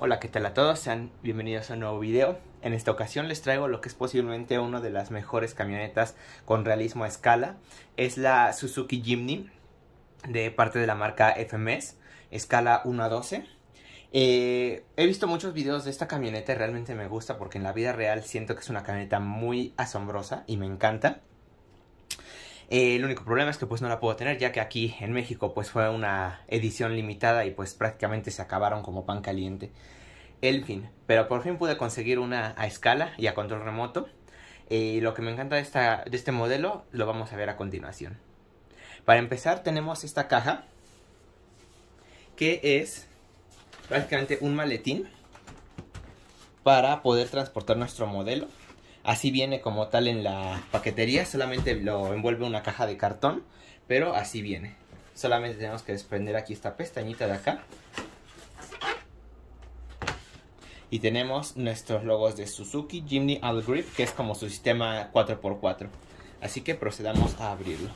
Hola, ¿qué tal a todos? Sean bienvenidos a un nuevo video. En esta ocasión les traigo lo que es posiblemente una de las mejores camionetas con realismo a escala. Es la Suzuki Jimny de parte de la marca FMS, escala 1 a 12. Eh, he visto muchos videos de esta camioneta y realmente me gusta porque en la vida real siento que es una camioneta muy asombrosa y me encanta. Eh, el único problema es que pues no la puedo tener ya que aquí en México pues fue una edición limitada y pues prácticamente se acabaron como pan caliente. El fin, pero por fin pude conseguir una a escala y a control remoto. Eh, lo que me encanta de, esta, de este modelo lo vamos a ver a continuación. Para empezar tenemos esta caja que es prácticamente un maletín para poder transportar nuestro modelo. Así viene como tal en la paquetería, solamente lo envuelve una caja de cartón, pero así viene. Solamente tenemos que desprender aquí esta pestañita de acá. Y tenemos nuestros logos de Suzuki Jimny All Grip, que es como su sistema 4x4. Así que procedamos a abrirlo.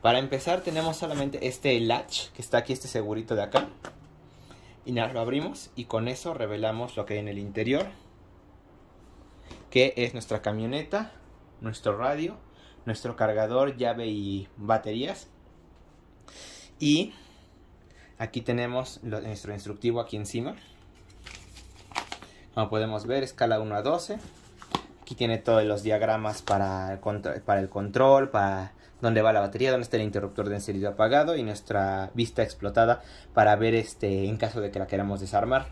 Para empezar tenemos solamente este latch, que está aquí, este segurito de acá. Y nada, lo abrimos y con eso revelamos lo que hay en el interior es nuestra camioneta, nuestro radio, nuestro cargador, llave y baterías. Y aquí tenemos nuestro instructivo aquí encima. Como podemos ver, escala 1 a 12. Aquí tiene todos los diagramas para el, control, para el control, para dónde va la batería, dónde está el interruptor de encendido apagado y nuestra vista explotada para ver este en caso de que la queramos desarmar.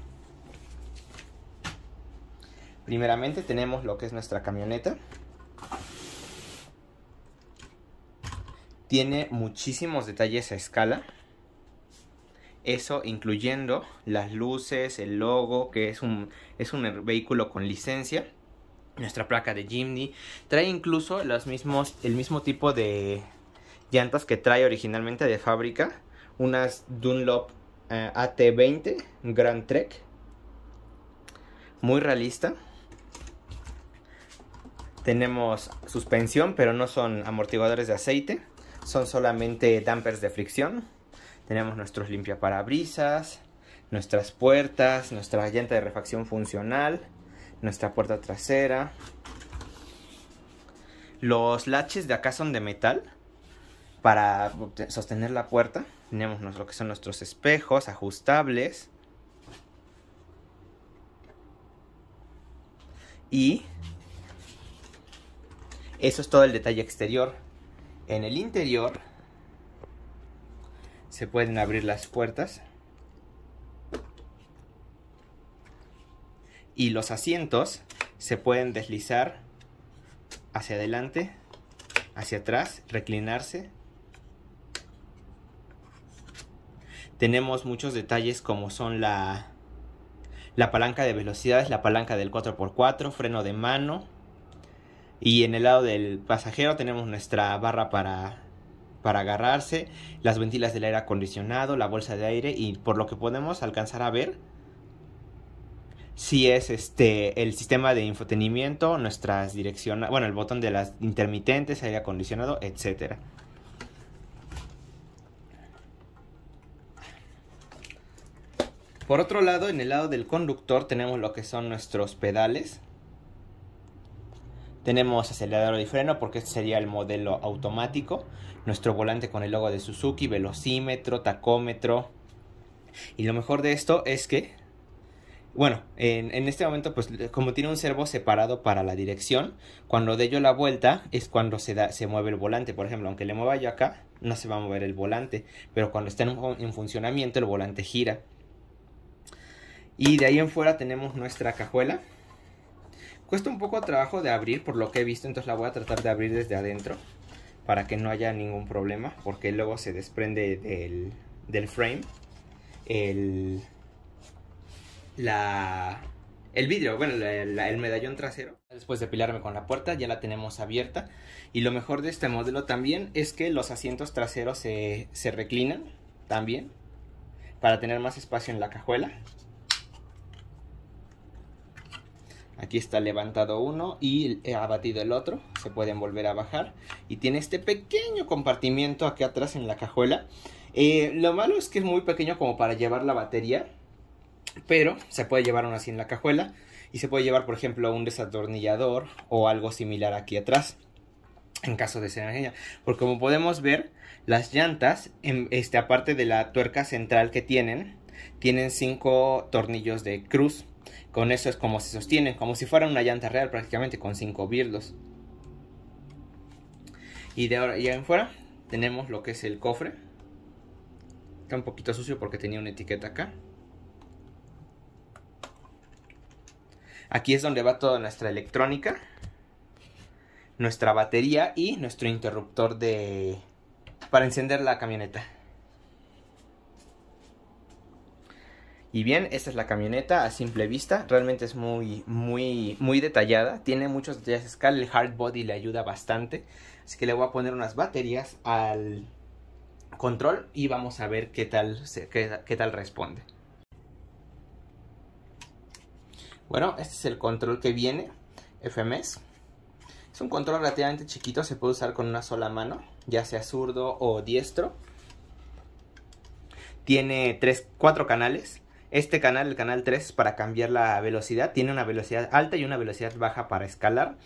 Primeramente tenemos lo que es nuestra camioneta. Tiene muchísimos detalles a escala. Eso incluyendo las luces, el logo, que es un, es un vehículo con licencia. Nuestra placa de Jimny. Trae incluso los mismos, el mismo tipo de llantas que trae originalmente de fábrica. Unas Dunlop eh, AT20 Grand Trek. Muy realista tenemos suspensión, pero no son amortiguadores de aceite, son solamente dampers de fricción. Tenemos nuestros limpiaparabrisas, nuestras puertas, nuestra llanta de refacción funcional, nuestra puerta trasera. Los latches de acá son de metal para sostener la puerta. Tenemos lo que son nuestros espejos ajustables. Y eso es todo el detalle exterior. En el interior se pueden abrir las puertas. Y los asientos se pueden deslizar hacia adelante, hacia atrás, reclinarse. Tenemos muchos detalles como son la, la palanca de velocidades, la palanca del 4x4, freno de mano, y en el lado del pasajero tenemos nuestra barra para, para agarrarse, las ventilas del aire acondicionado, la bolsa de aire y por lo que podemos alcanzar a ver, si es este el sistema de infotenimiento, nuestras direcciones, bueno, el botón de las intermitentes, aire acondicionado, etcétera. Por otro lado, en el lado del conductor tenemos lo que son nuestros pedales, tenemos acelerador y freno porque este sería el modelo automático. Nuestro volante con el logo de Suzuki, velocímetro, tacómetro. Y lo mejor de esto es que, bueno, en, este momento pues como tiene un servo separado para la dirección, cuando de yo la vuelta es cuando se, da, se mueve el volante. Por ejemplo, aunque le mueva yo acá, no se va a mover el volante. Pero cuando está en funcionamiento el volante gira. Y de ahí en fuera tenemos nuestra cajuela Cuesta un poco trabajo de abrir, por lo que he visto, entonces la voy a tratar de abrir desde adentro para que no haya ningún problema, porque luego se desprende del, frame el, la, el vidrio, bueno, el medallón trasero. Después de pilarme con la puerta, ya la tenemos abierta. Y lo mejor de este modelo también es que los asientos traseros se, se reclinan también para tener más espacio en la cajuela. Aquí está levantado uno y ha abatido el otro. Se pueden volver a bajar. Y tiene este pequeño compartimiento aquí atrás en la cajuela. Eh, lo malo es que es muy pequeño como para llevar la batería. Pero se puede llevar aún así en la cajuela. Y se puede llevar, por ejemplo, un desatornillador o algo similar aquí atrás. En caso de ser Porque como podemos ver, las llantas, en, este, aparte de la tuerca central que tienen, tienen cinco tornillos de cruz. Con eso es como se sostienen, como si fuera una llanta real prácticamente, con cinco birlos. Y de ahora ya en fuera tenemos lo que es el cofre. Está un poquito sucio porque tenía una etiqueta acá. Aquí es donde va toda nuestra electrónica, nuestra batería y nuestro interruptor de para encender la camioneta. Y bien, esta es la camioneta a simple vista, realmente es muy, muy, muy detallada, tiene muchos detalles escala, el hard body le ayuda bastante, así que le voy a poner unas baterías al control y vamos a ver qué tal, tal responde. Bueno, este es el control que viene, FMS. Es un control relativamente chiquito, se puede usar con una sola mano, ya sea zurdo o diestro. Tiene tres, cuatro canales, este canal, el canal 3, para cambiar la velocidad. Tiene una velocidad alta y una velocidad baja para escalar.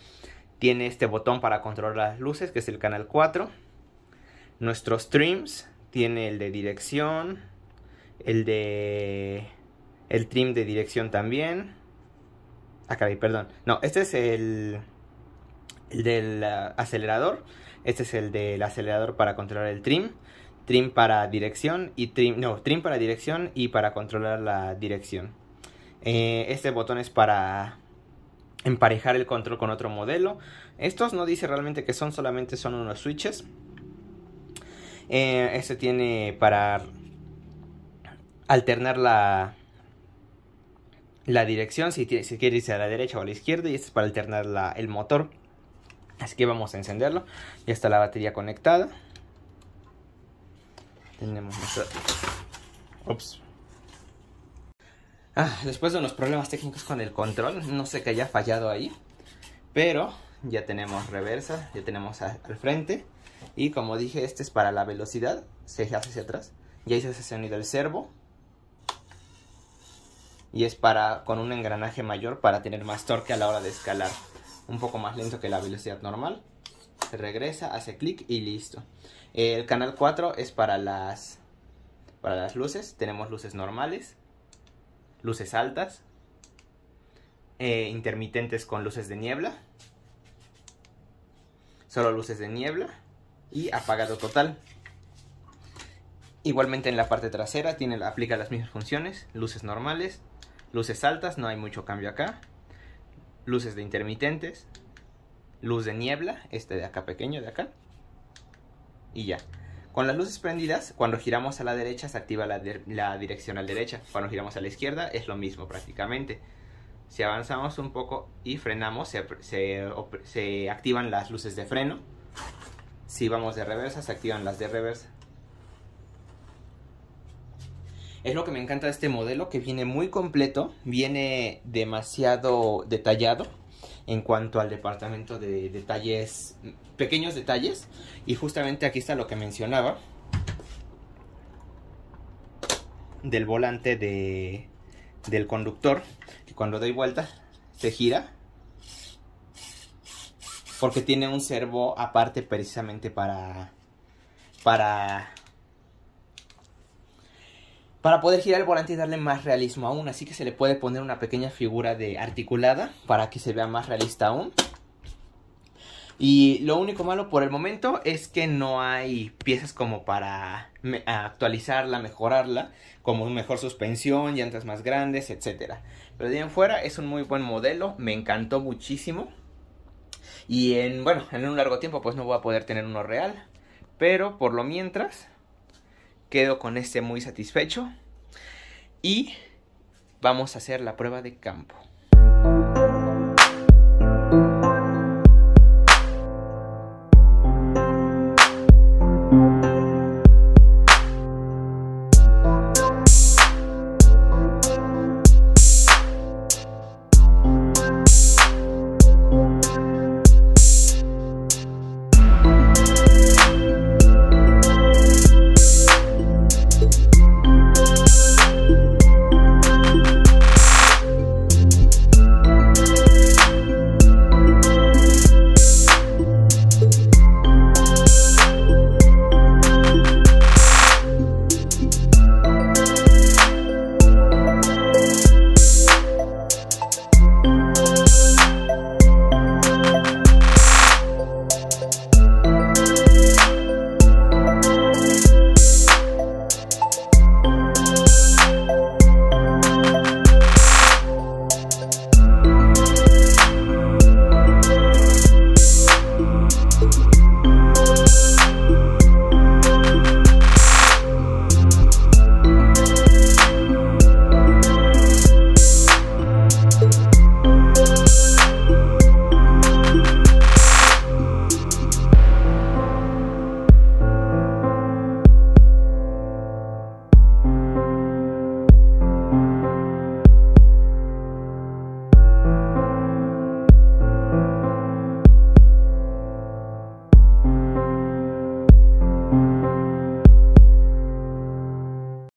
Tiene este botón para controlar las luces, que es el canal 4. Nuestros trims. Tiene el de dirección. El de... El trim de dirección también. Acá ah, hay, perdón. No, este es el, el del ah, acelerador. Este es el del acelerador para controlar el trim trim para dirección y trim, para dirección y para controlar la dirección. Eh, este botón es para emparejar el control con otro modelo. Estos no dice realmente que son, solamente son unos switches. Eh, este tiene para alternar la, dirección, si, quiere irse a la derecha o a la izquierda, y este es para alternar el motor. Así que vamos a encenderlo. Ya está la batería conectada tenemos nuestra... Ups. Ah, después de unos problemas técnicos con el control, no sé que haya fallado ahí, pero ya tenemos reversa, ya tenemos al frente, y como dije, este es para la velocidad, se hace hacia atrás, ya hice ese sonido el servo, y es para con un engranaje mayor para tener más torque a la hora de escalar, un poco más lento que la velocidad normal, se regresa, hace clic y listo. El canal 4 es para las, para las luces. Tenemos luces normales, luces altas, e intermitentes con luces de niebla, solo luces de niebla y apagado total. Igualmente en la parte trasera tiene, aplica las mismas funciones, luces normales, luces altas, no hay mucho cambio acá, luces de intermitentes, luz de niebla, este de acá pequeño de acá, y ya. Con las luces prendidas, cuando giramos a la derecha se activa la, la al derecha. Cuando giramos a la izquierda es lo mismo prácticamente. Si avanzamos un poco y frenamos, se, se activan las luces de freno. Si vamos de reversa, se activan las de reversa. Es lo que me encanta de este modelo, que viene muy completo, viene demasiado detallado en cuanto al departamento de detalles, pequeños detalles. Y justamente aquí está lo que mencionaba del volante de, del conductor, que cuando doy vuelta se gira porque tiene un servo aparte precisamente para para para poder girar el volante y darle más realismo aún. Así que se le puede poner una pequeña figura de articulada para que se vea más realista aún. Y lo único malo por el momento es que no hay piezas como para actualizarla, mejorarla, como mejor suspensión, llantas más grandes, etc. Pero de ahí en fuera es un muy buen modelo, me encantó muchísimo. Y en, bueno, en un largo tiempo pues no voy a poder tener uno real. Pero por lo mientras, quedo con este muy satisfecho y vamos a hacer la prueba de campo.